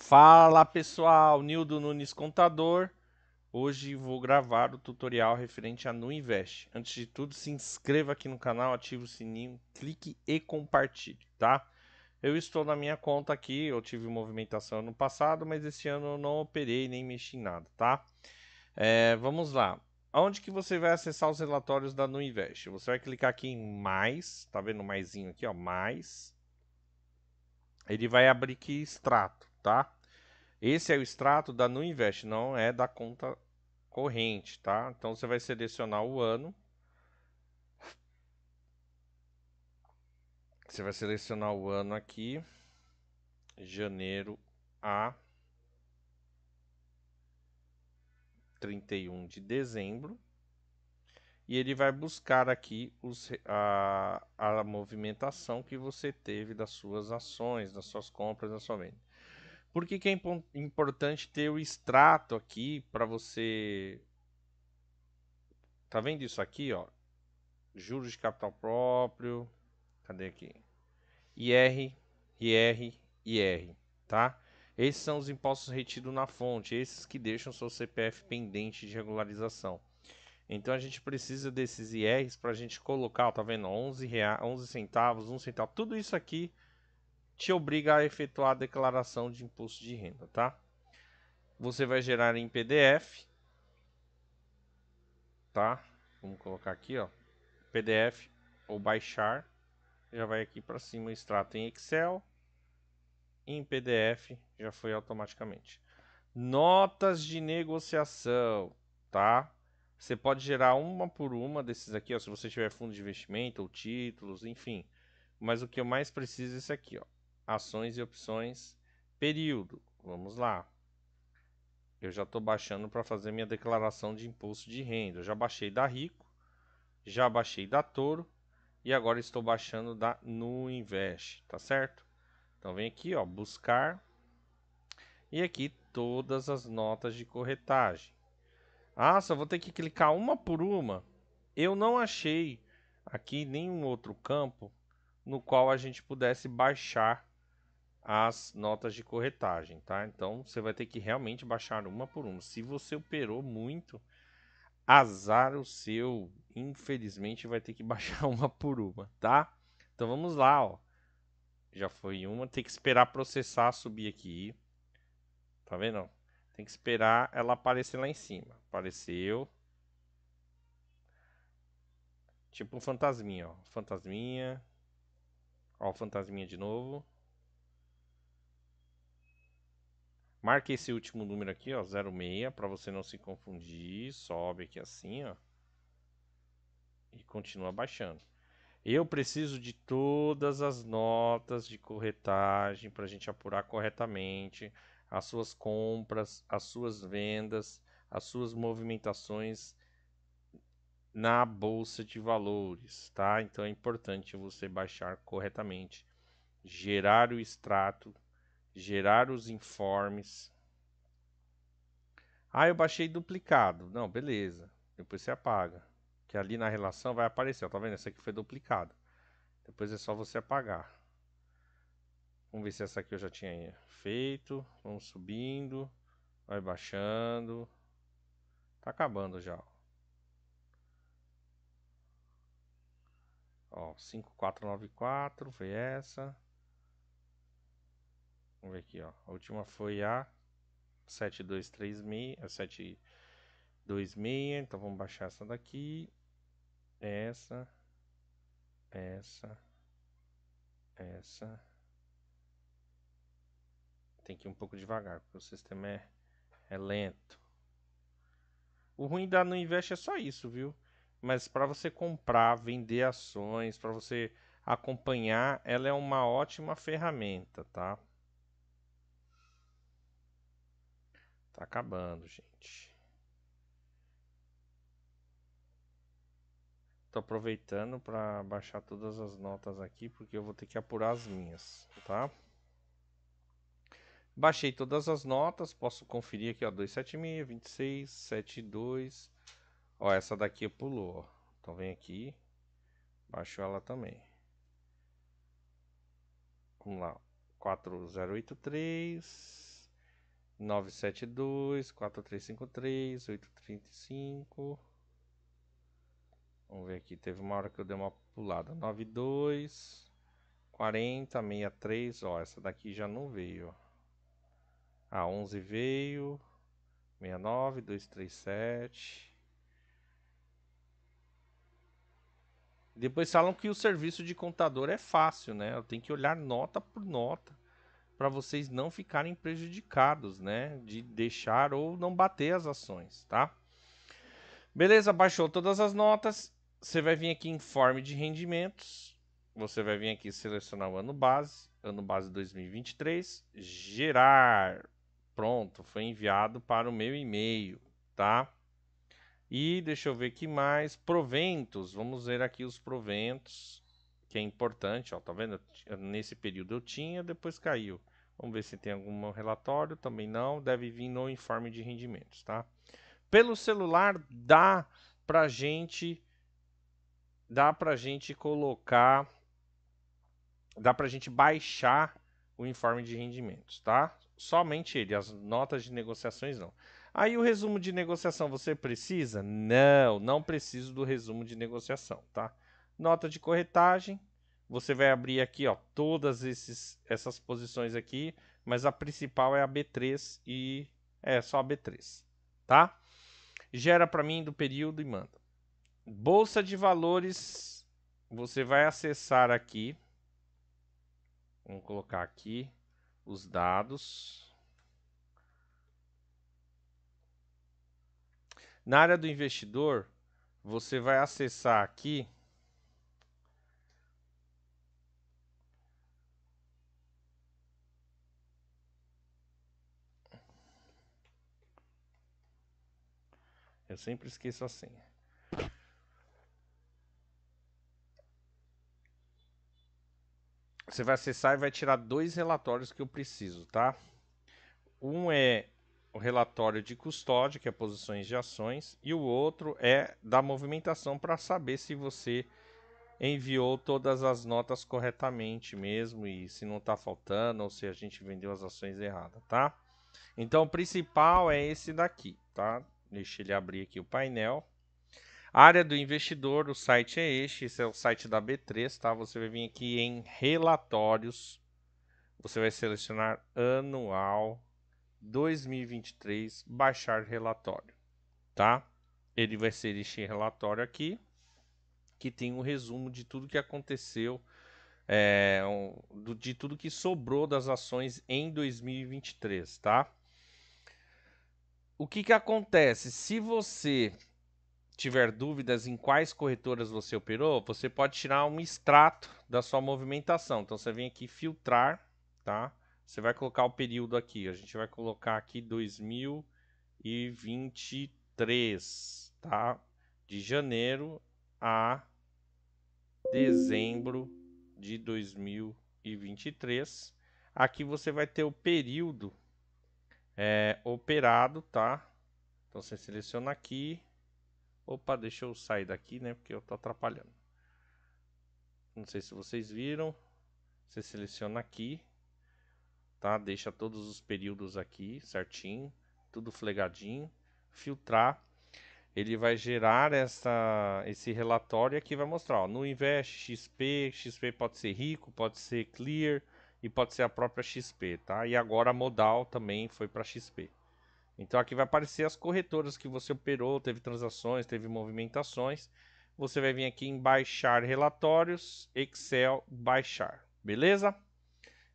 Fala pessoal, Nildo Nunes Contador. Hoje vou gravar o tutorial referente a Nuinvest. Antes de tudo, se inscreva aqui no canal, ative o sininho, clique e compartilhe, tá? Eu estou na minha conta aqui, eu tive movimentação no passado, mas esse ano eu não operei nem mexi em nada, tá? É, vamos lá. Onde que você vai acessar os relatórios da Nuinvest? Você vai clicar aqui em mais, tá vendo o maisinho aqui, ó, mais. Ele vai abrir aqui extrato, tá? Esse é o extrato da Nuinvest, não é da conta corrente, tá? Então você vai selecionar o ano. Você vai selecionar o ano aqui, janeiro a 31 de dezembro. E ele vai buscar aqui os, a, a movimentação que você teve das suas ações, das suas compras, da sua venda. Por que, que é impo importante ter o extrato aqui para você... Tá vendo isso aqui, ó? Juros de capital próprio... Cadê aqui? IR, IR, IR, tá? Esses são os impostos retidos na fonte, esses que deixam seu CPF pendente de regularização. Então a gente precisa desses IRs para a gente colocar, ó, tá vendo? 11, rea, 11 centavos, 1 centavo, tudo isso aqui te obriga a efetuar a declaração de imposto de renda, tá? Você vai gerar em PDF, tá? Vamos colocar aqui, ó, PDF ou baixar. Já vai aqui para cima, extrato em Excel, em PDF já foi automaticamente. Notas de negociação, tá? Você pode gerar uma por uma desses aqui, ó, se você tiver fundo de investimento ou títulos, enfim. Mas o que eu mais preciso é esse aqui, ó ações e opções, período. Vamos lá. Eu já estou baixando para fazer minha declaração de imposto de renda. Eu já baixei da Rico, já baixei da Toro e agora estou baixando da Nuinvest, tá certo? Então vem aqui, ó, buscar e aqui todas as notas de corretagem. Ah, só vou ter que clicar uma por uma. Eu não achei aqui nenhum outro campo no qual a gente pudesse baixar as notas de corretagem, tá? Então você vai ter que realmente baixar uma por uma. Se você operou muito, azar o seu. Infelizmente vai ter que baixar uma por uma, tá? Então vamos lá, ó. Já foi uma, tem que esperar processar subir aqui. Tá vendo? Tem que esperar ela aparecer lá em cima. Apareceu. Tipo um fantasminha, ó. Fantasminha. Ó, fantasminha de novo. Marque esse último número aqui, ó, 06, para você não se confundir. Sobe aqui assim, ó. E continua baixando. Eu preciso de todas as notas de corretagem para a gente apurar corretamente as suas compras, as suas vendas, as suas movimentações na bolsa de valores, tá? Então é importante você baixar corretamente, gerar o extrato gerar os informes. Ah, eu baixei duplicado. Não, beleza. Depois você apaga. Que ali na relação vai aparecer. Ó, tá vendo? Essa aqui foi duplicada. Depois é só você apagar. Vamos ver se essa aqui eu já tinha feito. Vamos subindo. Vai baixando. Tá acabando já. Ó, 5494 foi essa. Vamos ver aqui, ó. A última foi a 7236, a 726. Então vamos baixar essa daqui. Essa, essa, essa. Tem que ir um pouco devagar, porque o sistema é, é lento. O ruim da não investe é só isso, viu? Mas para você comprar, vender ações, para você acompanhar, ela é uma ótima ferramenta, tá? Tá acabando, gente. Tô aproveitando para baixar todas as notas aqui, porque eu vou ter que apurar as minhas, tá? Baixei todas as notas, posso conferir aqui, ó, 276, 26, 72. Ó, essa daqui pulou, ó. Então vem aqui, baixo ela também. Vamos lá, 4083. 972, 4353, 835. Vamos ver aqui, teve uma hora que eu dei uma pulada. 92, 40, 63. Ó, essa daqui já não veio. A ah, 11 veio. 69, 237. Depois falam que o serviço de contador é fácil, né? Eu tenho que olhar nota por nota para vocês não ficarem prejudicados, né? De deixar ou não bater as ações, tá? Beleza, baixou todas as notas. Você vai vir aqui em forma de rendimentos. Você vai vir aqui selecionar o ano base, ano base 2023, gerar. Pronto, foi enviado para o meu e-mail, tá? E deixa eu ver que mais proventos. Vamos ver aqui os proventos que é importante, ó, tá vendo? Nesse período eu tinha, depois caiu. Vamos ver se tem algum relatório, também não, deve vir no informe de rendimentos, tá? Pelo celular dá pra gente dá pra gente colocar dá pra gente baixar o informe de rendimentos, tá? Somente ele, as notas de negociações não. Aí o resumo de negociação você precisa? Não, não preciso do resumo de negociação, tá? nota de corretagem. Você vai abrir aqui, ó, todas esses, essas posições aqui, mas a principal é a B3 e é só a B3, tá? Gera para mim do período e manda. Bolsa de valores, você vai acessar aqui. Vamos colocar aqui os dados. Na área do investidor, você vai acessar aqui Eu sempre esqueço a senha. Você vai acessar e vai tirar dois relatórios que eu preciso, tá? Um é o relatório de custódia, que é posições de ações, e o outro é da movimentação para saber se você enviou todas as notas corretamente mesmo e se não está faltando ou se a gente vendeu as ações erradas, tá? Então o principal é esse daqui, tá? Deixa ele abrir aqui o painel. Área do investidor, o site é este, esse é o site da B3, tá? Você vai vir aqui em relatórios, você vai selecionar anual 2023, baixar relatório, tá? Ele vai ser este relatório aqui, que tem um resumo de tudo que aconteceu, é, de tudo que sobrou das ações em 2023, tá? o que, que acontece? Se você tiver dúvidas em quais corretoras você operou, você pode tirar um extrato da sua movimentação. Então você vem aqui filtrar, tá? Você vai colocar o período aqui. A gente vai colocar aqui 2023, tá? De janeiro a dezembro de 2023. Aqui você vai ter o período é, operado, tá? Então você seleciona aqui. Opa, deixa eu sair daqui, né? Porque eu tô atrapalhando. Não sei se vocês viram. Você seleciona aqui, tá? Deixa todos os períodos aqui certinho, tudo flegadinho. Filtrar. Ele vai gerar essa, esse relatório aqui vai mostrar, ó, no Invest, XP, XP pode ser rico, pode ser clear, e pode ser a própria XP, tá? E agora a modal também foi para XP. Então aqui vai aparecer as corretoras que você operou, teve transações, teve movimentações. Você vai vir aqui em baixar relatórios, Excel, baixar, beleza?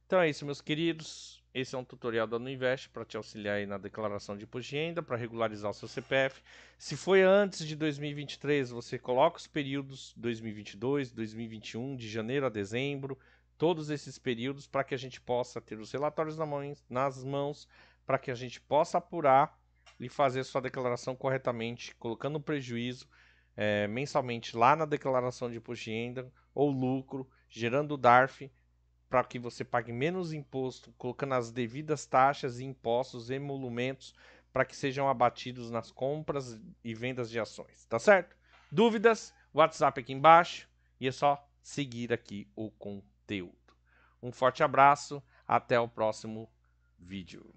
Então é isso, meus queridos. Esse é um tutorial da Nuinvest para te auxiliar aí na declaração de imposto de renda, para regularizar o seu CPF. Se foi antes de 2023, você coloca os períodos 2022, 2021, de janeiro a dezembro, todos esses períodos para que a gente possa ter os relatórios na mão, nas mãos, para que a gente possa apurar e fazer sua declaração corretamente, colocando prejuízo é, mensalmente lá na declaração de imposto de renda ou lucro, gerando DARF para que você pague menos imposto, colocando as devidas taxas e impostos, emolumentos, para que sejam abatidos nas compras e vendas de ações, tá certo? Dúvidas? WhatsApp aqui embaixo e é só seguir aqui o conteúdo conteúdo. Um forte abraço, até o próximo vídeo.